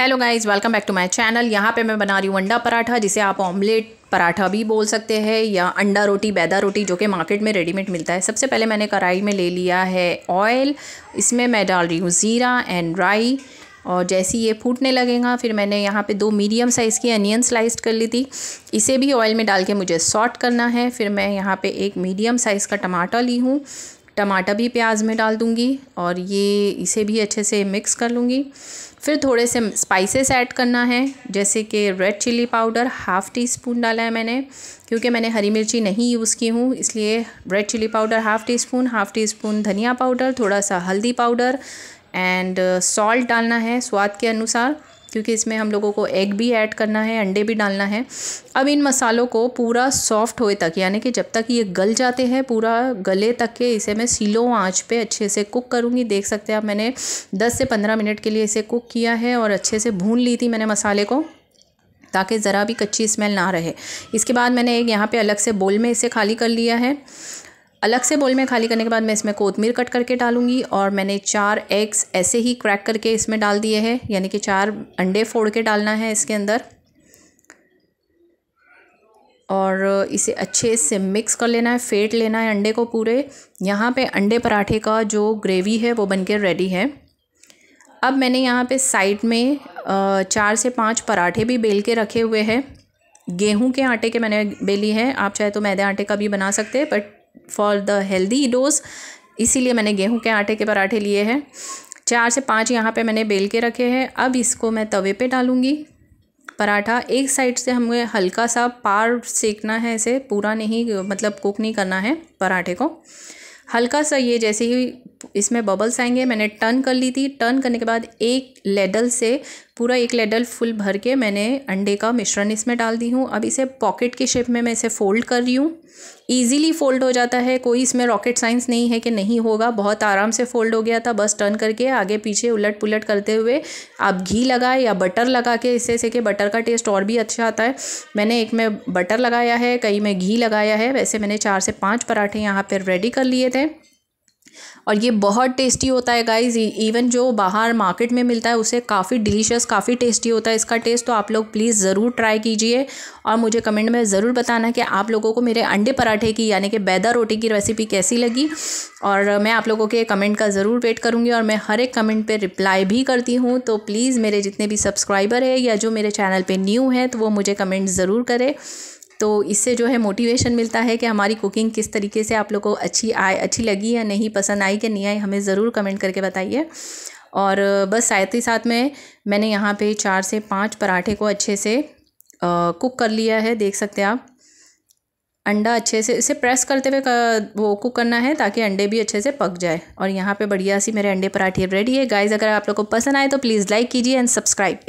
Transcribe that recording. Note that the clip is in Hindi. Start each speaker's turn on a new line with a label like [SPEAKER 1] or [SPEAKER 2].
[SPEAKER 1] hello guys welcome back to my channel यहाँ पे मैं बना रही हूँ अंडा पराठा जिसे आप ऑमलेट पराठा भी बोल सकते हैं या अंडा रोटी बैदा रोटी जो कि मार्केट में रेडीमेड मिलता है सबसे पहले मैंने कढ़ाई में ले लिया है ऑयल इसमें मैं डाल रही हूँ ज़ीरा एंड राई और जैसे ये फूटने लगेगा फिर मैंने यहाँ पे दो मीडियम साइज़ की अनियन स्लाइस्ड कर ली थी इसे भी ऑयल में डाल के मुझे सॉट करना है फिर मैं यहाँ पे एक मीडियम साइज़ का टमाटर ली हूँ टमाटर भी प्याज में डाल दूँगी और ये इसे भी अच्छे से मिक्स कर लूँगी फिर थोड़े से स्पाइसेस ऐड करना है जैसे कि red chilli powder half teaspoon डाला है मैंने क्योंकि मैंने हरी मिर्ची नहीं यूज़ की हूँ इसलिए red chilli powder half teaspoon half teaspoon धनिया पाउडर थोड़ा सा हल्दी पाउडर एंड सॉल्ट डालना है स्वाद के अनुसार क्योंकि इसमें हम लोगों को एग भी ऐड करना है अंडे भी डालना है अब इन मसालों को पूरा सॉफ्ट होए तक यानी कि जब तक ये गल जाते हैं पूरा गले तक के इसे मैं सिलो आँच पर अच्छे से कुक करूँगी देख सकते हैं आप मैंने दस से पंद्रह मिनट के लिए इसे कुक किया है और अच्छे से भून ली थी मैंने मसाले को ताकि ज़रा भी कच्ची स्मेल ना रहे इसके बाद मैंने एक यहाँ पर अलग से बोल में इसे खाली कर लिया है अलग से बोल में खाली करने के बाद मैं इसमें कोतमीर कट करके डालूंगी और मैंने चार एग्स ऐसे ही क्रैक करके इसमें डाल दिए हैं यानी कि चार अंडे फोड़ के डालना है इसके अंदर और इसे अच्छे से मिक्स कर लेना है फेट लेना है अंडे को पूरे यहाँ पे अंडे पराठे का जो ग्रेवी है वो बनकर रेडी है अब मैंने यहाँ पर साइड में चार से पाँच पराठे भी बेल के रखे हुए हैं गेहूं के आटे के मैंने बेली है आप चाहे तो मैदे आटे का भी बना सकते हैं but for the healthy dose इसीलिए मैंने गेहूं के आटे के पराठे लिए हैं चार से पाँच यहाँ पे मैंने बेल के रखे हैं अब इसको मैं तवे पे डालूँगी पराठा एक साइड से हमें हल्का सा पार सेकना है इसे पूरा नहीं मतलब कुक नहीं करना है पराठे को हल्का सा ये जैसे ही इसमें बबल्स आएंगे मैंने टर्न कर ली थी टर्न करने के बाद एक लेडल से पूरा एक लेडल फुल भर के मैंने अंडे का मिश्रण इसमें डाल दी हूँ अब इसे पॉकेट के शेप में मैं इसे फोल्ड कर रही हूँ ईजिली फोल्ड हो जाता है कोई इसमें रॉकेट साइंस नहीं है कि नहीं होगा बहुत आराम से फोल्ड हो गया था बस टर्न करके आगे पीछे उलट पुलट करते हुए आप घी लगाए या बटर लगा के इससे से कि बटर का टेस्ट और भी अच्छा आता है मैंने एक में बटर लगाया है कई में घी लगाया है वैसे मैंने चार से पाँच पराठे यहाँ पर रेडी कर लिए थे और ये बहुत टेस्टी होता है गाइज इवन e-, जो बाहर मार्केट में मिलता है उसे काफ़ी डिलीशियस काफ़ी टेस्टी होता है इसका टेस्ट तो आप लोग प्लीज़ ज़रूर ट्राई कीजिए और मुझे कमेंट में ज़रूर बताना कि आप लोगों को मेरे अंडे पराठे की यानी कि बैदा रोटी की रेसिपी कैसी लगी और मैं आप लोगों के कमेंट का ज़रूर वेट करूँगी और मैं हर एक कमेंट पर रिप्लाई भी करती हूँ तो प्लीज़ मेरे जितने भी सब्सक्राइबर है या जो मेरे चैनल पर न्यू हैं तो वो मुझे कमेंट ज़रूर करें तो इससे जो है मोटिवेशन मिलता है कि हमारी कुकिंग किस तरीके से आप लोग को अच्छी आए अच्छी लगी या नहीं पसंद आई कि नहीं आई हमें ज़रूर कमेंट करके बताइए और बस साथ ही साथ में मैंने यहाँ पे चार से पाँच पराठे को अच्छे से आ, कुक कर लिया है देख सकते हैं आप अंडा अच्छे से इसे प्रेस करते हुए कर, वो कुक करना है ताकि अंडे भी अच्छे से पक जाए और यहाँ पे बढ़िया सी मेरे अंडे पराठे रेडी है गाइस अगर आप लोग को पसंद आए तो प्लीज़ लाइक कीजिए एंड सब्सक्राइब